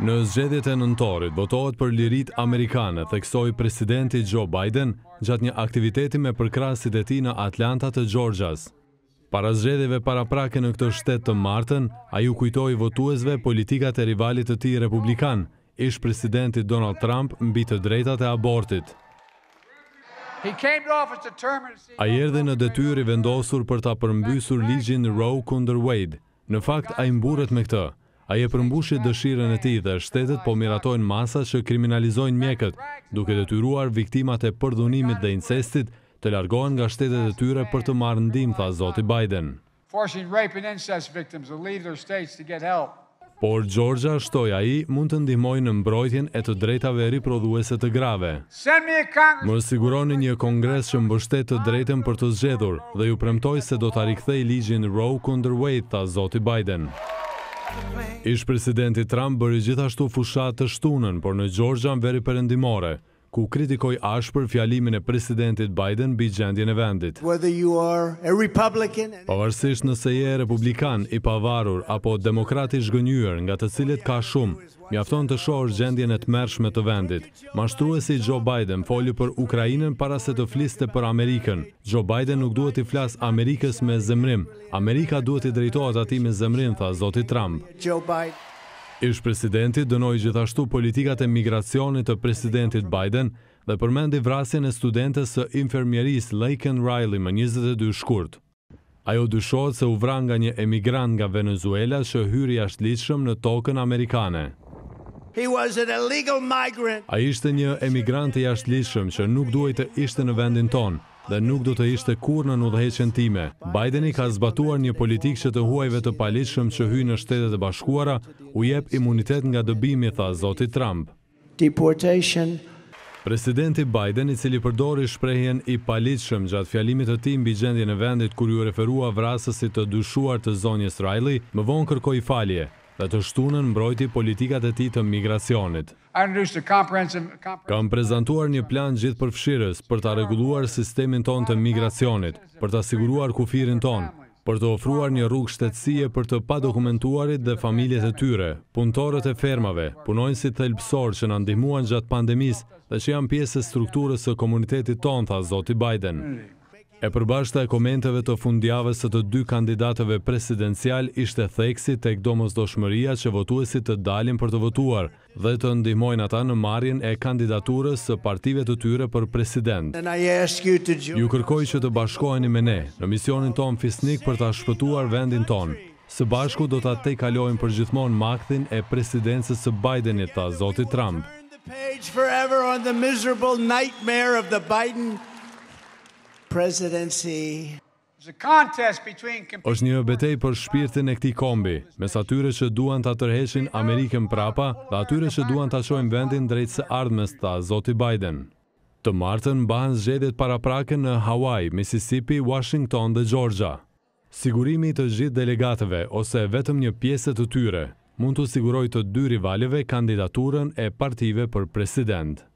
Në zgjedhjet e nëntorit, votohet për lirit Amerikanë, theksoj presidenti Joe Biden gjatë një aktiviteti me përkrasit e ti në Atlanta të Gjorgjas. Para zgjedhjeve para prake në këtë shtetë të martën, a ju kujtoj votuesve politikat e rivalit të ti Republikan, ish presidenti Donald Trump mbi të drejtat e abortit. A jerdhe në detyri vendosur për ta përmbysur ligjin Roe kunder Wade. Në fakt, a imburet me këtë. Aje përmbushi dëshiren e ti dhe shtetet po miratojnë masat që kriminalizojnë mjekët, duke të tyruar viktimat e përdunimit dhe incestit të largohen nga shtetet e tyre për të marë ndim, tha Zoti Biden. Por Gjorgja, shtoj aji, mund të ndihmoj në mbrojtjen e të drejtave riprodhuese të grave. Më siguroni një kongres që mbështet të drejten për të zgjedhur dhe ju premtoj se do të rikthej ligjin Roe kunder Wade, ta Zoti Zoti Biden. Ish presidenti Trump bëri gjithashtu fushat të shtunën, por në Gjorgjan veri përëndimore – ku kritikoj ashë për fjalimin e presidentit Biden bi gjendje në vendit. Pavarësisht nëse je republikan, i pavarur, apo demokrati shgënyër nga të cilit ka shumë, mi afton të shorë gjendje në të mershme të vendit. Mashtru e si Joe Biden foli për Ukrajinën para se të fliste për Amerikën. Joe Biden nuk duhet i flas Amerikës me zemrim. Amerika duhet i drejtojt ati me zemrim, tha Zotit Trump. Ish presidenti dënoj gjithashtu politikat e migracionit të presidentit Biden dhe përmendi vrasjen e studentës së infermjeris Laken Riley më 22 shkurt. Ajo dyshojt se u nga një emigrant nga Venezuela që hyri ashtë lishëm në tokën Amerikane. A ishte një emigrant e jashtë lishëm që nuk duhet të ishte në vendin tonë, dhe nuk do të ishte kur në nudheqen time. Biden i ka zbatuar një politik që të huajve të palishëm që hy në shtetet e bashkuara, u jep imunitet nga dëbimi, tha Zoti Trump. Deportation Presidenti Biden, i cili përdori shprejhen i palitëshëm gjatë fjalimit të tim bi gjendje në vendit kur ju referua vrasësit të dushuar të zonjës Riley, më vonë kërkoj falje dhe të shtunën mbrojti politikat e ti të migracionit. Kam prezentuar një plan gjithë përfshirës për të regulluar sistemin ton të migracionit, për të asiguruar kufirin ton, për të ofruar një rrug shtetsie për të pa dokumentuarit dhe familjet e tyre, punëtorët e fermave, punojnësit të elpsor që në ndihmuan gjatë pandemis dhe që janë pjesë e strukturës së komunitetit ton, tha Zoti Biden. E përbashta e komenteve të fundjavës të të dy kandidatëve presidencial ishte theksi të ekdomës doshmëria që votuesit të dalin për të votuar dhe të ndihmojnë ata në marjen e kandidaturës së partive të tyre për president. Ju kërkoj që të bashkojni me ne në misionin ton fisnik për të ashpëtuar vendin ton. Së bashku do të atë i kalojnë për gjithmonë makthin e presidencës së Bidenit të Zotit Trump. Presidentcy Ës një betej për shpirtin e këtij kombi, mes atyre që duan ta tërheshin Amerikën prapa dhe atyre që duan ta ashojnë vendin drejt së ardhmes ta Zoti Biden. Të martën mbahen zgjedhet paraprake në Hawaii, Mississippi, Washington dhe Georgia. Sigurimi i të gjithë delegatëve ose vetëm një pjese të tyre mund të sigurojë të dy rivaleve kandidaturën e partive për president.